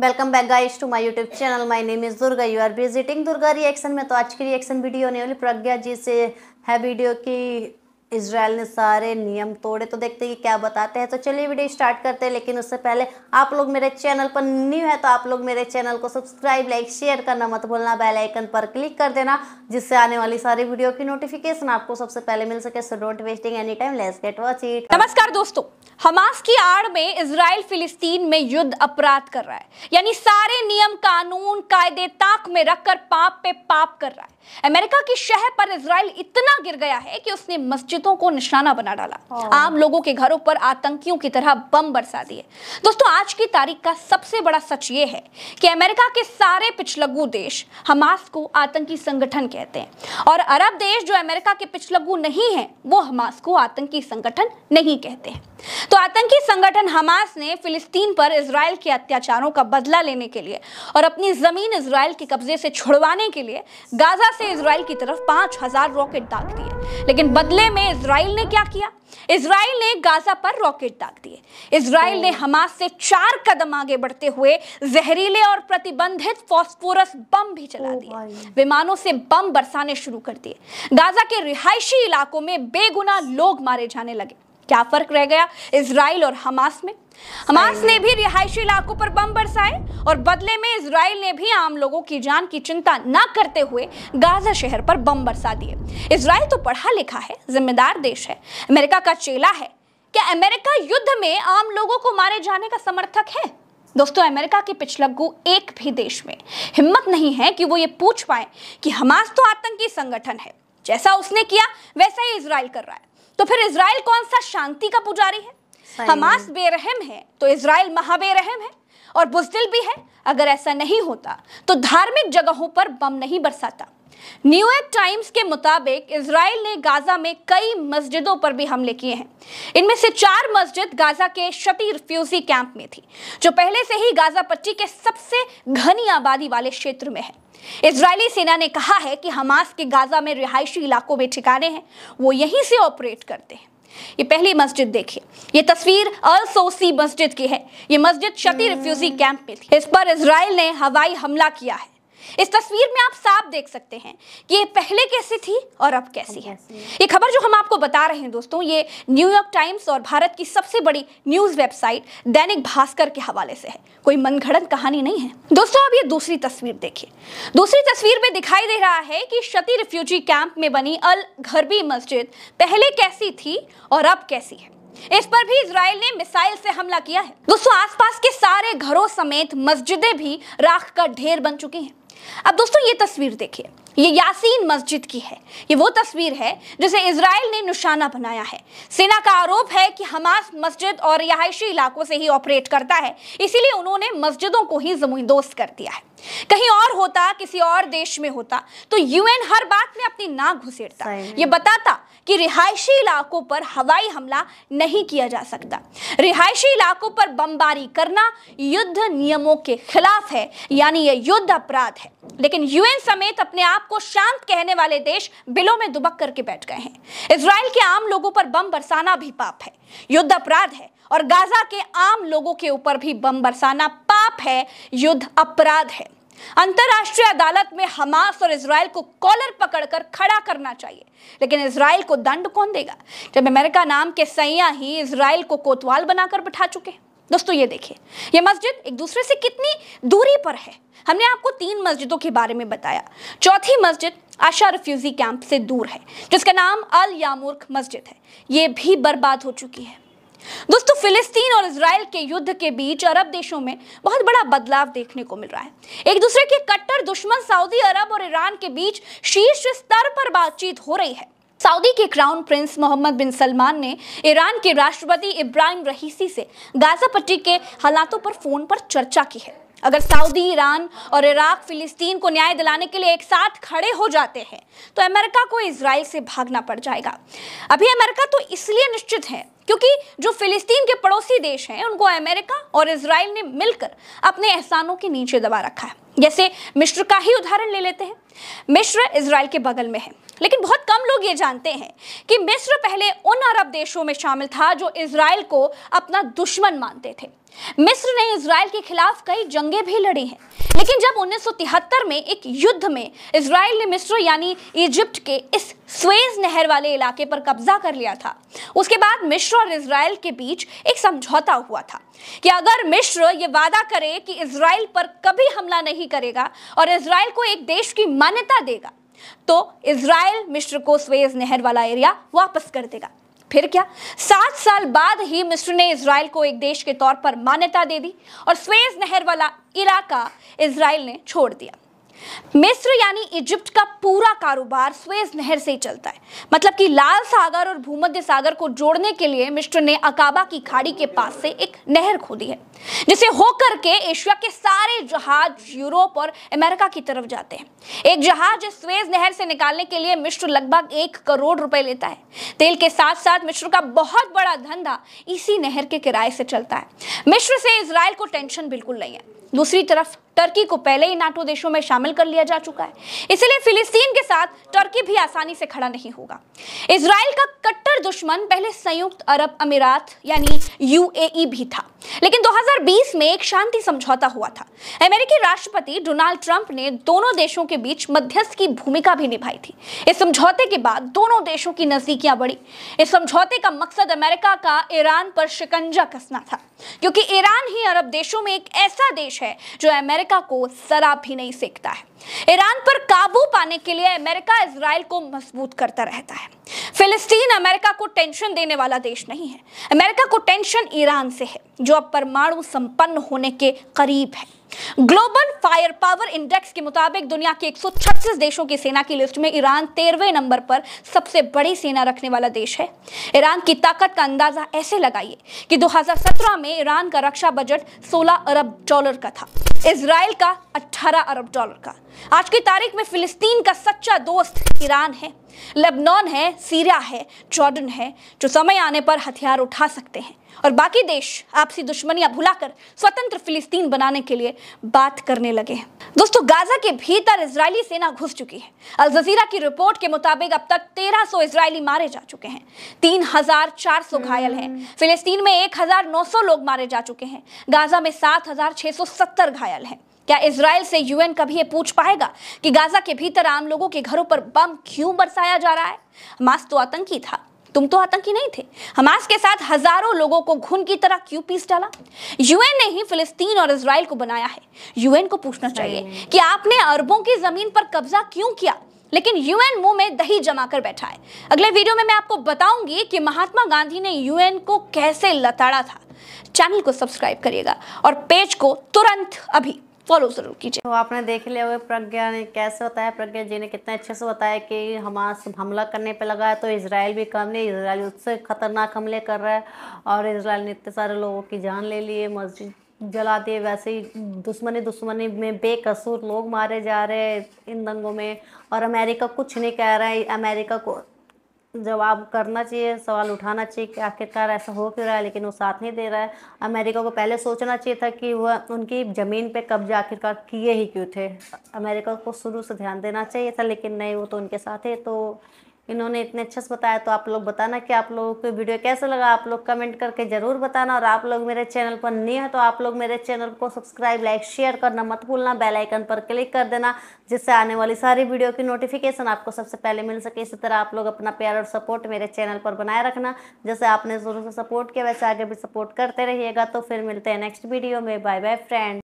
Welcome back guys to my YouTube channel my name is Durga you are visiting Durga reaction में तो आज की reaction video होने वाली प्रज्ञा जी से है वीडियो की इसराइल ने सारे नियम तोड़े तो देखते हैं क्या बताते हैं तो चलिए वीडियो स्टार्ट करते हैं लेकिन उससे पहले आप लोग मेरे चैनल पर न्यू है तो आप लोग मेरे चैनल को सब्सक्राइब लाइक शेयर करना मत भूलना बेल आइकन पर क्लिक कर देना जिससे आने वाली सारी वीडियो की नोटिफिकेशन आपको सबसे पहले मिल सके so don't wasting any time let's get watch it नमस्कार दोस्तों हमास की आड़ में इसराइल फिलिस्तीन में युद्ध अपराध कर रहा है यानी सारे नियम कानून कायदे ताक में रखकर पाप पे पाप कर रहा है अमेरिका की शहर पर इसराइल इतना गिर गया है कि उसने मस्जिद दलितों को निशाना बना डाला हाँ। आम लोगों के घरों पर आतंकियों की तरह बम बरसा दिए दोस्तों आज की तारीख का सबसे बड़ा सच ये है कि अमेरिका के सारे पिछलगु देश हमास को आतंकी संगठन कहते हैं और अरब देश जो अमेरिका के पिछलगु नहीं है वो हमास को आतंकी संगठन नहीं कहते हैं तो आतंकी संगठन हमास ने फिलिस्तीन पर इसराइल के अत्याचारों का बदला लेने के लिए और अपनी जमीन इसराइल के कब्जे से छुड़वाने के लिए गाजा से इसराइल की तरफ पांच हजार रॉकेट दाग दिए लेकिन बदले में इसराइल ने क्या किया इसराइल ने गाजा पर रॉकेट दाग दिए इसराइल ने हमास से चार कदम आगे बढ़ते हुए जहरीले और प्रतिबंधित फॉस्फोरस बम भी चला दिए विमानों से बम बरसाने शुरू कर दिए गाजा के रिहायशी इलाकों में बेगुना लोग मारे जाने लगे क्या फर्क रह गया इसराइल और हमास में हमास ने भी रिहायशी इलाकों पर बम बरसाए और बदले में इसराइल ने भी आम लोगों की जान की चिंता न करते हुए गाजा शहर पर बम बरसा दिए इसराइल तो पढ़ा लिखा है जिम्मेदार देश है अमेरिका का चेला है क्या अमेरिका युद्ध में आम लोगों को मारे जाने का समर्थक है दोस्तों अमेरिका के पिछलग्गू एक भी देश में हिम्मत नहीं है कि वो ये पूछ पाए कि हमास तो आतंकी संगठन है जैसा उसने किया वैसा ही इसराइल कर रहा है तो फिर इसराइल कौन सा शांति का पुजारी है हमास बेरहम है तो इसराइल महाबेरहम है और बुजदिल भी है अगर ऐसा नहीं होता तो धार्मिक जगहों पर बम नहीं बरसाता न्यूयॉर्क टाइम्स के मुताबिक इसराइल ने गाजा में कई मस्जिदों पर भी हमले किए हैं इनमें से चार मस्जिद गाजा के शती रिफ्यूजी कैंप में थी जो पहले से ही गाजा पट्टी के सबसे घनी आबादी वाले क्षेत्र में है इसराइली सेना ने कहा है कि हमास के गाजा में रिहायशी इलाकों में ठिकाने हैं वो यहीं से ऑपरेट करते हैं ये पहली मस्जिद देखिए ये तस्वीर अल सोसी मस्जिद की है ये मस्जिद शती रिफ्यूजी कैंप में थी इस पर इसराइल ने हवाई हमला किया है इस तस्वीर में आप साफ देख सकते हैं कि ये पहले कैसी थी और अब कैसी है ये खबर जो हम आपको बता रहे हैं दोस्तों ये न्यूयॉर्क टाइम्स और भारत की सबसे बड़ी न्यूज वेबसाइट दैनिक भास्कर के हवाले से है कोई मनगढ़ंत कहानी नहीं है दोस्तों अब ये दूसरी तस्वीर देखिए दूसरी तस्वीर में दिखाई दे रहा है कि शती रिफ्यूजी कैंप में बनी अल घरबी मस्जिद पहले कैसी थी और अब कैसी है इस पर भी इसराइल ने मिसाइल से हमला किया है दोस्तों आसपास के सारे घरों समेत मस्जिदें भी राख का ढेर बन चुकी हैं अब दोस्तों ये तस्वीर देखिए ये यासीन मस्जिद की है ये वो तस्वीर है जिसे इसराइल ने निशाना बनाया है सेना का आरोप है कि हमास मस्जिद और रिहायशी इलाकों से ही ऑपरेट करता है इसीलिए उन्होंने मस्जिदों को ही दोस्त कर दिया है कहीं और होता किसी और देश में होता तो यूएन हर बात में अपनी नाक घुसेड़ता ये बताता कि रिहायशी इलाकों पर हवाई हमला नहीं किया जा सकता रिहायशी इलाकों पर बमबारी करना युद्ध नियमों के खिलाफ है यानी यह युद्ध अपराध है लेकिन यूएन समेत अपने आप आप को शांत कहने वाले देश बिलों में दुबक करके बैठ गए हैं इसराइल के आम लोगों पर बम बरसाना भी पाप है युद्ध अपराध है और गाजा के आम लोगों के ऊपर भी बम बरसाना पाप है युद्ध अपराध है अंतरराष्ट्रीय अदालत में हमास और इसराइल को कॉलर पकड़कर खड़ा करना चाहिए लेकिन इसराइल को दंड कौन देगा जब अमेरिका नाम के सैया ही इसराइल को कोतवाल बनाकर बिठा चुके हैं दोस्तों ये देखिए ये मस्जिद एक दूसरे से कितनी दूरी पर है हमने आपको तीन मस्जिदों के बारे में बताया चौथी मस्जिद आशा रिफ्यूजी कैंप से दूर है जिसका नाम अल यामूर्ख मस्जिद है ये भी बर्बाद हो चुकी है दोस्तों फिलिस्तीन और इसराइल के युद्ध के बीच अरब देशों में बहुत बड़ा बदलाव देखने को मिल रहा है एक दूसरे के कट्टर दुश्मन सऊदी अरब और ईरान के बीच शीर्ष स्तर पर बातचीत हो रही है सऊदी के crown prince Mohammed bin Salman ने ईरान के राष्ट्रपति इब्राहिम रहीसी से गाजा पट्टी के हालातों पर फोन पर चर्चा की है अगर सऊदी ईरान और इराक फिलिस्तीन को न्याय दिलाने के लिए एक साथ खड़े हो जाते हैं तो अमेरिका को इसराइल से भागना पड़ जाएगा अभी अमेरिका तो इसलिए निश्चित है क्योंकि जो फिलिस्तीन के पड़ोसी देश हैं उनको अमेरिका और इसराइल ने मिलकर अपने एहसानों के नीचे दबा रखा है जैसे मिश्र का ही उदाहरण ले लेते हैं मिश्र इसराइल के बगल में है लेकिन बहुत कम लोग ये जानते हैं कि मिस्र पहले उन अरब देशों में शामिल था जो इसराइल को अपना दुश्मन मानते थे मिस्र ने इसराइल के खिलाफ कई जंगें भी लड़ी हैं लेकिन जब 1973 में एक युद्ध में इसराइल ने मिस्र यानी इजिप्ट के इस स्वेज नहर वाले इलाके पर कब्जा कर लिया था उसके बाद मिस्र और इसराइल के बीच एक समझौता हुआ था कि अगर मिस्र ये वादा करे कि इसराइल पर कभी हमला नहीं करेगा और इसराइल को एक देश की मान्यता देगा तो इसराइल मिस्र को स्वेज नहर वाला एरिया वापस कर देगा फिर क्या सात साल बाद ही मिस्र ने इसराइल को एक देश के तौर पर मान्यता दे दी और स्वेज नहर वाला इलाका इसराइल ने छोड़ दिया मिस्र यानी इजिप्ट का पूरा कारोबार स्वेज नहर से ही चलता है मतलब कि लाल सागर और भूमध्य सागर को जोड़ने के लिए मिस्र ने अकाबा की खाड़ी के पास से एक नहर खोदी है जिसे होकर के एशिया के सारे जहाज यूरोप और अमेरिका की तरफ जाते हैं एक जहाज स्वेज नहर से निकालने के लिए मिस्र लगभग एक करोड़ रुपए लेता है तेल के साथ साथ मिस्र का बहुत बड़ा धंधा इसी नहर के किराए से चलता है मिस्र से इसराइल को टेंशन बिल्कुल नहीं है दूसरी तरफ टर्की को पहले ही नाटो देशों में शामिल कर लिया जा चुका है इसलिए फिलिस्तीन के साथ टर्की भी आसानी से खड़ा नहीं होगा इसराइल का कट्टर दुश्मन पहले संयुक्त अरब अमीरात यानी यूएई भी था लेकिन 2020 में एक शांति समझौता हुआ था अमेरिकी राष्ट्रपति डोनाल्ड ट्रंप ने दोनों देशों के बीच मध्यस्थ की भूमिका भी निभाई थी इस समझौते के बाद दोनों देशों की नजदीकियां बढ़ी इस समझौते का मकसद अमेरिका का ईरान पर शिकंजा कसना था क्योंकि ईरान ही अरब देशों में एक ऐसा देश है जो अमेरिका अमेरिका को जरा भी नहीं सीखता है ईरान पर काबू पाने के लिए अमेरिका इसराइल को मजबूत करता रहता है फिलिस्तीन अमेरिका को टेंशन देने वाला देश नहीं है अमेरिका को टेंशन ईरान से है जो अब परमाणु संपन्न होने के करीब है ग्लोबल फायर पावर इंडेक्स के मुताबिक दुनिया के 136 देशों की सेना की लिस्ट में ईरान तेरहवें नंबर पर सबसे बड़ी सेना रखने वाला देश है ईरान की ताकत का अंदाजा ऐसे लगाइए कि 2017 में ईरान का रक्षा बजट 16 अरब डॉलर का था इसराइल का 18 अरब डॉलर का आज की तारीख में फिलिस्तीन का सच्चा दोस्त ईरान है लेबनान है सीरिया है जॉर्डन है जो समय आने पर हथियार उठा सकते हैं और बाकी देश आपसी दुश्मनियां भुलाकर स्वतंत्र फिलिस्तीन बनाने के लिए बात करने लगे दोस्तों गाजा के भीतर इजरायली सेना घुस चुकी है अल जजीरा की रिपोर्ट के मुताबिक अब तक 1300 सौ इसराइली मारे जा चुके हैं 3,400 घायल हैं हम्म। फिलिस्तीन में 1,900 लोग मारे जा चुके हैं गाजा में 7,670 घायल हैं क्या इसराइल से यूएन कभी ये पूछ पाएगा कि गाजा के भीतर आम लोगों के घरों पर बम क्यों बरसाया जा रहा है मास्क तो आतंकी था तुम तो आतंकी नहीं थे हमास के साथ हजारों लोगों को घुन की तरह क्यों पीस डाला यूएन ने ही फिलिस्तीन और इसराइल को बनाया है यूएन को पूछना चाहिए कि आपने अरबों की जमीन पर कब्जा क्यों किया लेकिन यूएन मुंह में दही जमा कर बैठा है अगले वीडियो में मैं आपको बताऊंगी कि महात्मा गांधी ने यूएन को कैसे लताड़ा था चैनल को सब्सक्राइब करिएगा और पेज को तुरंत अभी फॉलो जरूर कीजिए तो आपने देख लिया हुआ प्रज्ञा ने कैसे बताया प्रज्ञा जी ने कितने अच्छे से बताया कि हमास हमला करने पर लगा है तो इसराइल भी कम नहीं इसराइल उससे ख़तरनाक हमले कर रहा है और इसराइल ने इतने सारे लोगों की जान ले ली है मस्जिद जला दिए वैसे ही दुश्मनी दुश्मनी में बेकसूर लोग मारे जा रहे हैं इन दंगों में और अमेरिका कुछ नहीं कह रहा है अमेरिका को जवाब करना चाहिए सवाल उठाना चाहिए कि आखिरकार ऐसा हो क्यों रहा है लेकिन वो साथ नहीं दे रहा है अमेरिका को पहले सोचना चाहिए था कि वह उनकी ज़मीन पे कब्जा आखिरकार किए ही क्यों थे अमेरिका को शुरू से ध्यान देना चाहिए था लेकिन नहीं वो तो उनके साथ है तो इन्होंने इतने अच्छे से बताया तो आप लोग बताना कि आप लोगों को वीडियो कैसा लगा आप लोग कमेंट करके ज़रूर बताना और आप लोग मेरे चैनल पर नए हैं तो आप लोग मेरे चैनल को सब्सक्राइब लाइक शेयर करना मत भूलना बेल आइकन पर क्लिक कर देना जिससे आने वाली सारी वीडियो की नोटिफिकेशन आपको सबसे पहले मिल सके इसी तरह आप लोग अपना प्यार और सपोर्ट मेरे चैनल पर बनाए रखना जैसे आपने जरूर से सपोर्ट किया वैसे आगे भी सपोर्ट करते रहिएगा तो फिर मिलते हैं नेक्स्ट वीडियो में बाय बाय फ्रेंड